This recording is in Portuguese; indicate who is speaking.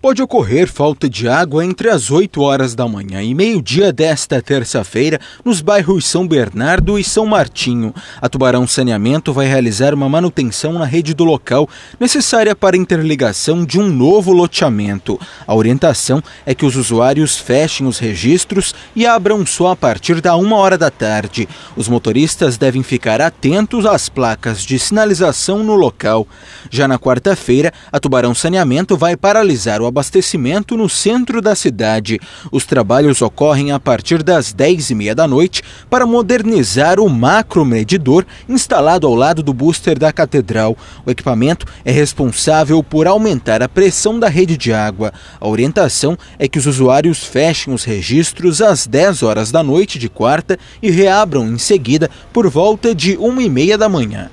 Speaker 1: Pode ocorrer falta de água entre as 8 horas da manhã e meio-dia desta terça-feira nos bairros São Bernardo e São Martinho. A Tubarão Saneamento vai realizar uma manutenção na rede do local necessária para a interligação de um novo loteamento. A orientação é que os usuários fechem os registros e abram só a partir da 1 hora da tarde. Os motoristas devem ficar atentos às placas de sinalização no local. Já na quarta-feira, a Tubarão Saneamento vai paralisar o abastecimento no centro da cidade. Os trabalhos ocorrem a partir das 10h30 da noite para modernizar o macromedidor instalado ao lado do booster da catedral. O equipamento é responsável por aumentar a pressão da rede de água. A orientação é que os usuários fechem os registros às 10 horas da noite de quarta e reabram em seguida por volta de 1h30 da manhã.